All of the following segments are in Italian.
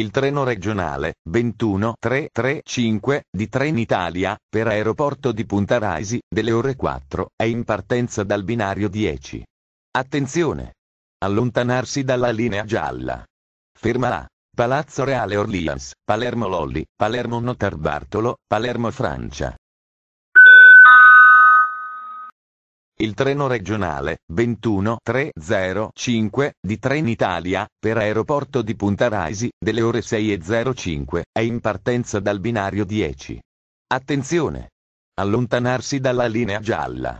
il treno regionale 21335 di Trenitalia per aeroporto di Punta Raisi delle ore 4 è in partenza dal binario 10. Attenzione! Allontanarsi dalla linea gialla. Ferma A. Palazzo Reale Orleans, Palermo Lolli, Palermo Notarbartolo, Palermo Francia. Il treno regionale 21305 di Trenitalia per aeroporto di Punta Raisi delle ore 6.05 è in partenza dal binario 10. Attenzione! Allontanarsi dalla linea gialla.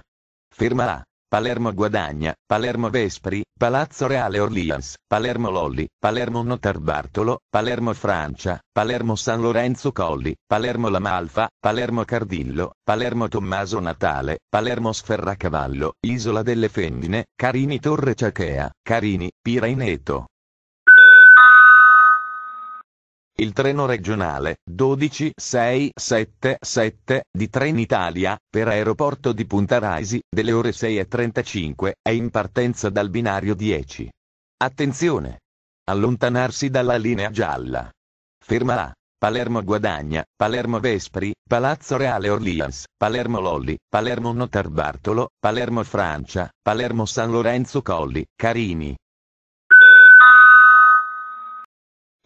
Ferma A. Palermo Guadagna, Palermo Vespri, Palazzo Reale Orleans, Palermo Lolli, Palermo Notar Bartolo, Palermo Francia, Palermo San Lorenzo Colli, Palermo La Malfa, Palermo Cardillo, Palermo Tommaso Natale, Palermo Sferracavallo, Isola delle Fendine, Carini Torre Ciachea, Carini, Piraineto, il treno regionale 12677 di Trenitalia, per aeroporto di Punta Raisi, delle ore 6.35, è in partenza dal binario 10. Attenzione! Allontanarsi dalla linea gialla. Ferma A. Palermo Guadagna, Palermo Vespri, Palazzo Reale Orleans, Palermo Lolli, Palermo Notarbartolo, Palermo Francia, Palermo San Lorenzo Colli, Carini,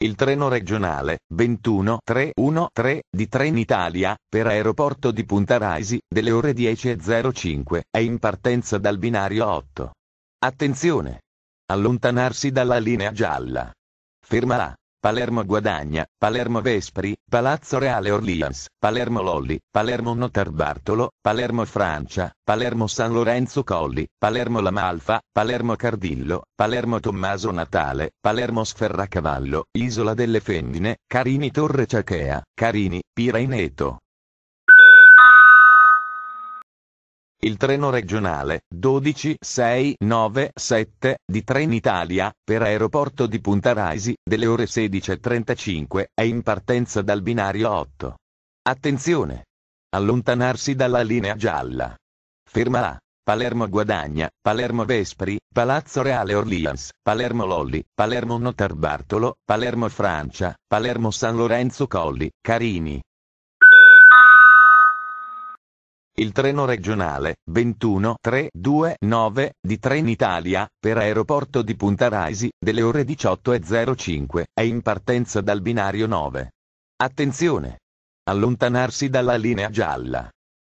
il treno regionale 21313 di Trenitalia, per aeroporto di Punta Raisi, delle ore 10.05, è in partenza dal binario 8. Attenzione! Allontanarsi dalla linea gialla. Ferma A. Palermo Guadagna, Palermo Vespri, Palazzo Reale Orleans, Palermo Lolli, Palermo Notar Bartolo, Palermo Francia, Palermo San Lorenzo Colli, Palermo Lamalfa, Palermo Cardillo, Palermo Tommaso Natale, Palermo Sferracavallo, Isola delle Femmine, Carini Torre Ciachea, Carini, Piraineto. il treno regionale 12697 di Trenitalia per aeroporto di Punta Raisi delle ore 16.35 è in partenza dal binario 8. Attenzione! Allontanarsi dalla linea gialla. Ferma A. Palermo Guadagna, Palermo Vespri, Palazzo Reale Orleans, Palermo Lolli, Palermo Notarbartolo, Palermo Francia, Palermo San Lorenzo Colli, Carini, il treno regionale 21329 di Trenitalia per aeroporto di Punta Raisi delle ore 18.05 è in partenza dal binario 9. Attenzione! Allontanarsi dalla linea gialla.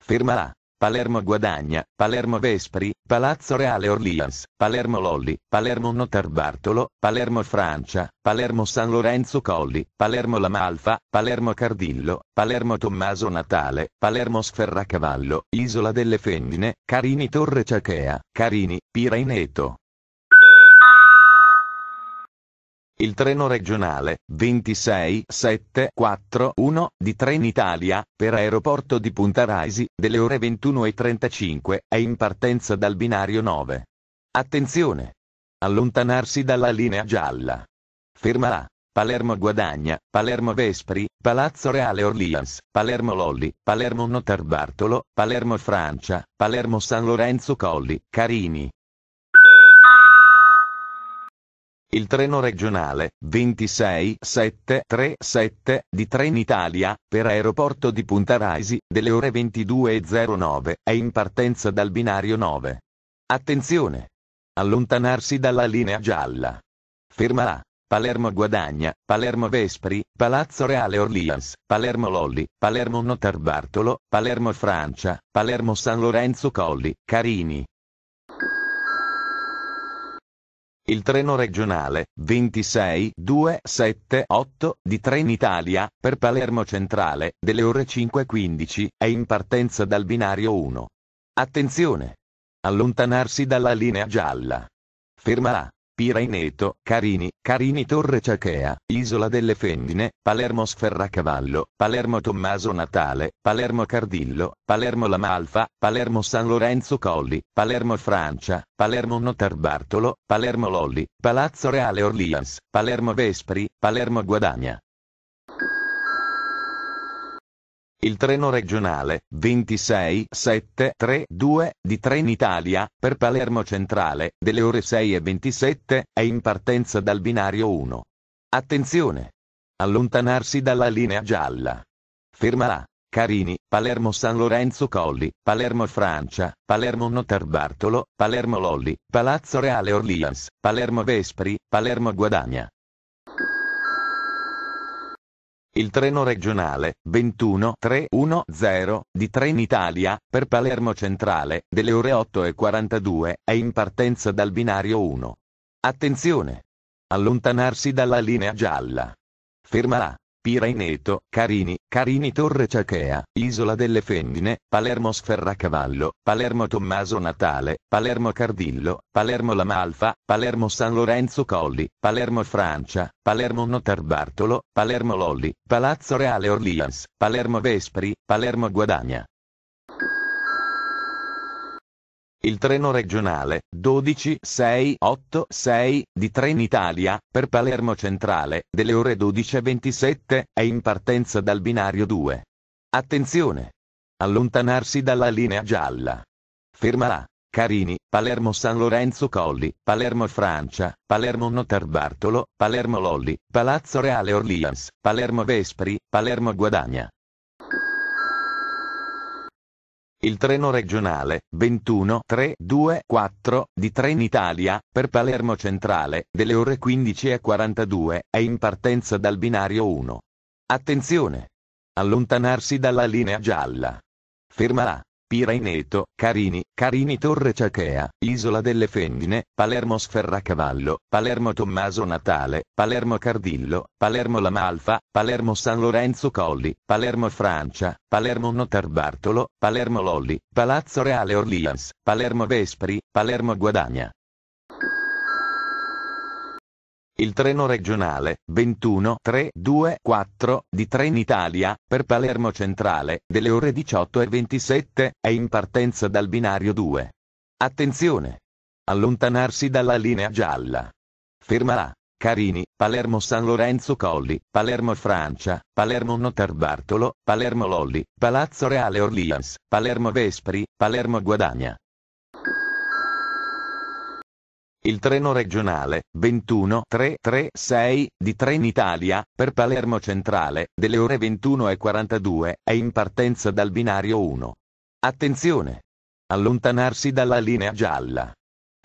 Ferma A. Palermo Guadagna, Palermo Vespri, Palazzo Reale Orleans, Palermo Lolli, Palermo Notar Bartolo, Palermo Francia, Palermo San Lorenzo Colli, Palermo Lamalfa, Palermo Cardillo, Palermo Tommaso Natale, Palermo Sferracavallo, Isola delle Femmine, Carini Torre Ciachea, Carini, Piraineto. Il treno regionale 26741 di Trenitalia per aeroporto di Punta Raisi delle ore 21.35 è in partenza dal binario 9. Attenzione! Allontanarsi dalla linea gialla. Ferma A. Palermo Guadagna, Palermo Vespri, Palazzo Reale Orleans, Palermo Lolli, Palermo Notarbartolo, Palermo Francia, Palermo San Lorenzo Colli, Carini, Il treno regionale 26737 di Trenitalia per aeroporto di Punta Raisi delle ore 22.09 è in partenza dal binario 9. Attenzione! Allontanarsi dalla linea gialla. Ferma A. Palermo Guadagna, Palermo Vespri, Palazzo Reale Orleans, Palermo Lolli, Palermo Notarbartolo, Palermo Francia, Palermo San Lorenzo Colli, Carini, Il treno regionale 26278 di Trenitalia per Palermo Centrale delle ore 5.15 è in partenza dal binario 1. Attenzione! Allontanarsi dalla linea gialla. Ferma A. Piraineto, Carini, Carini Torre Ciachea, Isola delle Fendine, Palermo Sferracavallo, Palermo Tommaso Natale, Palermo Cardillo, Palermo La Malfa, Palermo San Lorenzo Colli, Palermo Francia, Palermo Notar Bartolo, Palermo Lolli, Palazzo Reale Orleans, Palermo Vespri, Palermo Guadagna. Il treno regionale 26732 di Trenitalia per Palermo Centrale delle ore 6.27 è in partenza dal binario 1. Attenzione! Allontanarsi dalla linea gialla. Ferma A. Carini, Palermo San Lorenzo Colli, Palermo Francia, Palermo Notarbartolo, Palermo Lolli, Palazzo Reale Orleans, Palermo Vespri, Palermo Guadagna. Il treno regionale 21310 di Trenitalia per Palermo Centrale delle ore 8.42 è in partenza dal binario 1. Attenzione! Allontanarsi dalla linea gialla. Ferma A. Piraineto, Carini, Carini Torre Ciachea, Isola delle Fendine, Palermo Sferracavallo, Palermo Tommaso Natale, Palermo Cardillo, Palermo Lamalfa, Palermo San Lorenzo Colli, Palermo Francia, Palermo Notar Bartolo, Palermo Lolli, Palazzo Reale Orleans, Palermo Vespri, Palermo Guadagna. Il treno regionale 12686 di Trenitalia per Palermo Centrale delle ore 12.27 è in partenza dal binario 2. Attenzione! Allontanarsi dalla linea gialla. Ferma A. Carini, Palermo San Lorenzo Colli, Palermo Francia, Palermo Notarbartolo, Palermo Lolli, Palazzo Reale Orleans, Palermo Vespri, Palermo Guadagna, il treno regionale 21324 di Trenitalia per Palermo Centrale delle ore 15.42 è in partenza dal binario 1. Attenzione! Allontanarsi dalla linea gialla. Ferma A. Piraineto, Carini, Carini Torre Ciachea, Isola delle Fendine, Palermo Sferracavallo, Palermo Tommaso Natale, Palermo Cardillo, Palermo Lamalfa, Palermo San Lorenzo Colli, Palermo Francia, Palermo Notar Bartolo, Palermo Lolli, Palazzo Reale Orleans, Palermo Vespri, Palermo Guadagna, il treno regionale 21324 di Trenitalia per Palermo Centrale delle ore 18.27 è in partenza dal binario 2. Attenzione! Allontanarsi dalla linea gialla. Ferma A. Carini, Palermo San Lorenzo Colli, Palermo Francia, Palermo Notarbartolo, Palermo Lolli, Palazzo Reale Orlias, Palermo Vespri, Palermo Guadagna. Il treno regionale 21336 di Trenitalia per Palermo Centrale delle ore 21.42 è in partenza dal binario 1. Attenzione! Allontanarsi dalla linea gialla.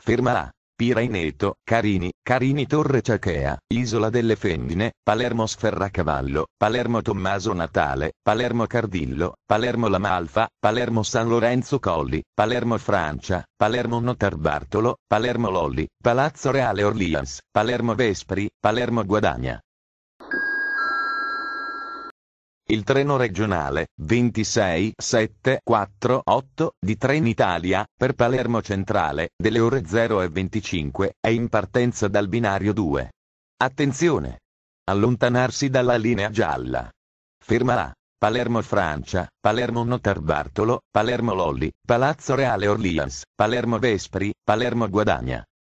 Ferma A. Piraineto, Carini, Carini Torre Ciachea, Isola delle Fendine, Palermo Sferracavallo, Palermo Tommaso Natale, Palermo Cardillo, Palermo Lamalfa, Palermo San Lorenzo Colli, Palermo Francia, Palermo Notar Bartolo, Palermo Lolli, Palazzo Reale Orleans, Palermo Vespri, Palermo Guadagna, il treno regionale 26748 di Trenitalia per Palermo Centrale delle ore 0 e 25 è in partenza dal binario 2. Attenzione! Allontanarsi dalla linea gialla. A. Palermo Francia, Palermo Notarbartolo, Palermo Lolli, Palazzo Reale Orleans, Palermo Vespri, Palermo Guadagna.